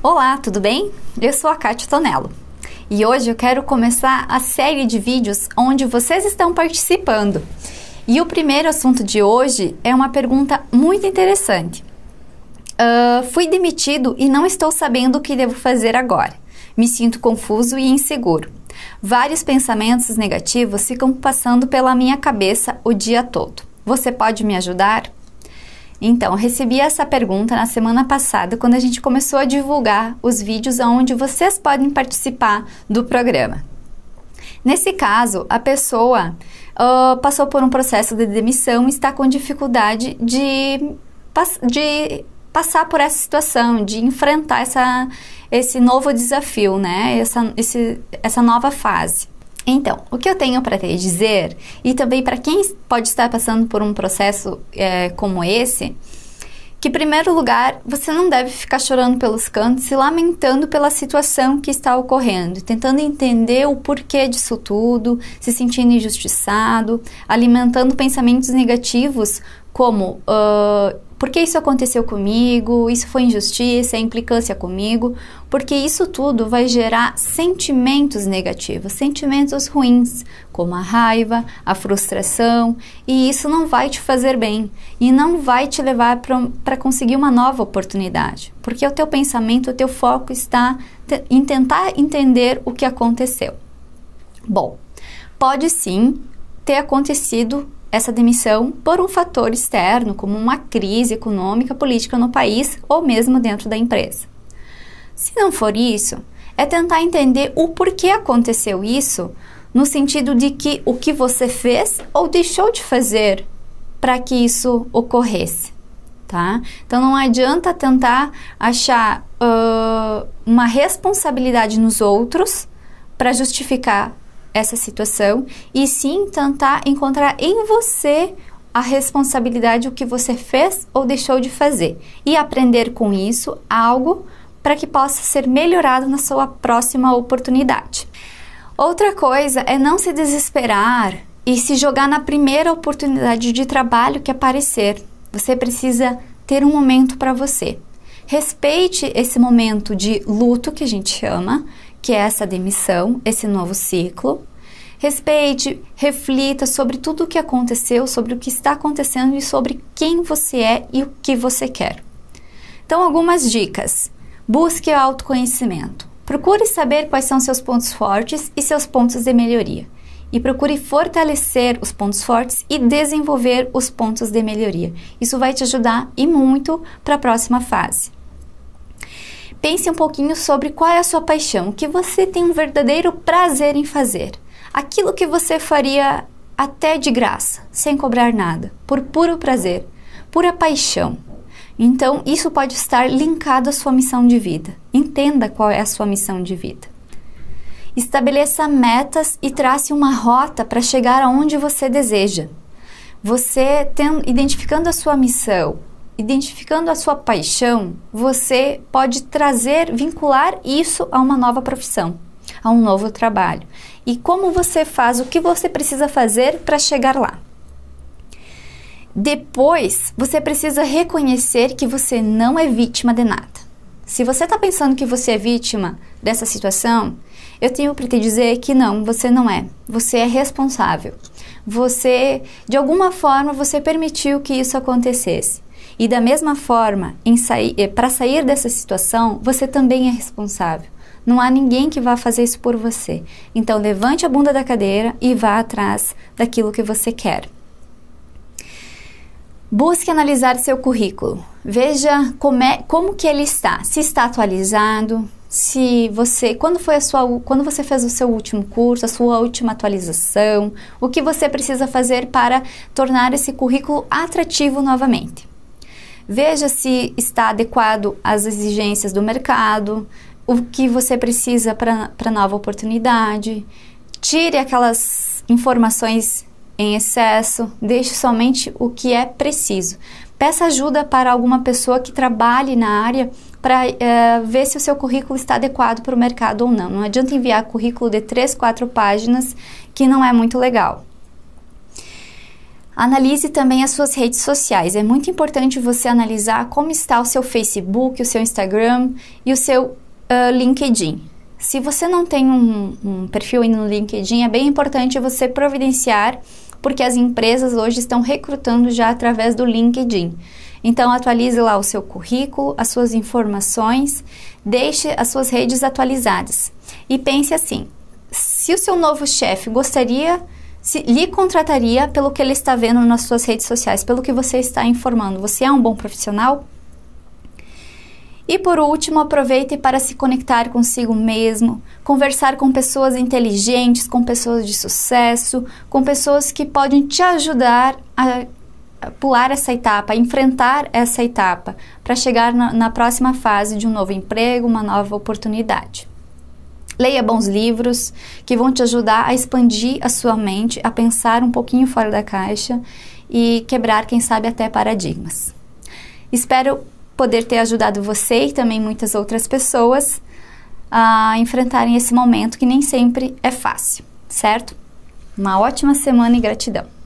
Olá, tudo bem? Eu sou a Cátia Tonello e hoje eu quero começar a série de vídeos onde vocês estão participando. E o primeiro assunto de hoje é uma pergunta muito interessante. Uh, fui demitido e não estou sabendo o que devo fazer agora. Me sinto confuso e inseguro. Vários pensamentos negativos ficam passando pela minha cabeça o dia todo. Você pode me ajudar? Então, recebi essa pergunta na semana passada, quando a gente começou a divulgar os vídeos onde vocês podem participar do programa. Nesse caso, a pessoa uh, passou por um processo de demissão e está com dificuldade de, de passar por essa situação, de enfrentar essa, esse novo desafio, né? Essa, esse, essa nova fase. Então, o que eu tenho para te dizer, e também para quem pode estar passando por um processo é, como esse, que, em primeiro lugar, você não deve ficar chorando pelos cantos e lamentando pela situação que está ocorrendo, tentando entender o porquê disso tudo, se sentindo injustiçado, alimentando pensamentos negativos como uh, porque isso aconteceu comigo, isso foi injustiça, é implicância comigo, porque isso tudo vai gerar sentimentos negativos, sentimentos ruins, como a raiva, a frustração, e isso não vai te fazer bem e não vai te levar para conseguir uma nova oportunidade, porque o teu pensamento, o teu foco está em tentar entender o que aconteceu. Bom, pode sim ter acontecido essa demissão por um fator externo, como uma crise econômica, política no país ou mesmo dentro da empresa. Se não for isso, é tentar entender o porquê aconteceu isso, no sentido de que o que você fez ou deixou de fazer para que isso ocorresse. Tá? Então não adianta tentar achar uh, uma responsabilidade nos outros para justificar essa situação e sim tentar encontrar em você a responsabilidade o que você fez ou deixou de fazer e aprender com isso algo para que possa ser melhorado na sua próxima oportunidade. Outra coisa é não se desesperar e se jogar na primeira oportunidade de trabalho que aparecer. Você precisa ter um momento para você. Respeite esse momento de luto que a gente chama que é essa demissão, esse novo ciclo. Respeite, reflita sobre tudo o que aconteceu, sobre o que está acontecendo e sobre quem você é e o que você quer. Então, algumas dicas. Busque autoconhecimento. Procure saber quais são seus pontos fortes e seus pontos de melhoria. E procure fortalecer os pontos fortes e desenvolver os pontos de melhoria. Isso vai te ajudar e muito para a próxima fase pense um pouquinho sobre qual é a sua paixão, o que você tem um verdadeiro prazer em fazer. Aquilo que você faria até de graça, sem cobrar nada, por puro prazer, pura paixão. Então, isso pode estar linkado à sua missão de vida. Entenda qual é a sua missão de vida. Estabeleça metas e trace uma rota para chegar aonde você deseja. Você tem, identificando a sua missão, identificando a sua paixão, você pode trazer, vincular isso a uma nova profissão, a um novo trabalho. E como você faz, o que você precisa fazer para chegar lá. Depois, você precisa reconhecer que você não é vítima de nada. Se você está pensando que você é vítima dessa situação, eu tenho para te dizer que não, você não é. Você é responsável. Você, de alguma forma, você permitiu que isso acontecesse. E da mesma forma, eh, para sair dessa situação, você também é responsável. Não há ninguém que vá fazer isso por você. Então, levante a bunda da cadeira e vá atrás daquilo que você quer. Busque analisar seu currículo. Veja como, é, como que ele está. Se está atualizado, se você, quando foi a sua, quando você fez o seu último curso, a sua última atualização, o que você precisa fazer para tornar esse currículo atrativo novamente. Veja se está adequado às exigências do mercado, o que você precisa para nova oportunidade. Tire aquelas informações em excesso, deixe somente o que é preciso. Peça ajuda para alguma pessoa que trabalhe na área para uh, eh, ver se o seu currículo está adequado para o mercado ou não. Não adianta enviar currículo de três, quatro páginas que não é muito legal. Analise também as suas redes sociais. É muito importante você analisar como está o seu Facebook, o seu Instagram e o seu uh, LinkedIn. Se você não tem um, um perfil no LinkedIn, é bem importante você providenciar, porque as empresas hoje estão recrutando já através do LinkedIn. Então, atualize lá o seu currículo, as suas informações, deixe as suas redes atualizadas. E pense assim: se o seu novo chefe gostaria se, lhe contrataria pelo que ele está vendo nas suas redes sociais, pelo que você está informando. Você é um bom profissional? E por último, aproveite para se conectar consigo mesmo, conversar com pessoas inteligentes, com pessoas de sucesso, com pessoas que podem te ajudar a pular essa etapa, a enfrentar essa etapa, para chegar na, na, próxima fase de um novo emprego, uma nova oportunidade leia bons livros que vão te ajudar a expandir a sua mente, a pensar um pouquinho fora da caixa e quebrar, quem sabe, até paradigmas. Espero poder ter ajudado você e também muitas outras pessoas a enfrentarem esse momento que nem sempre é fácil, certo? Uma ótima semana e gratidão!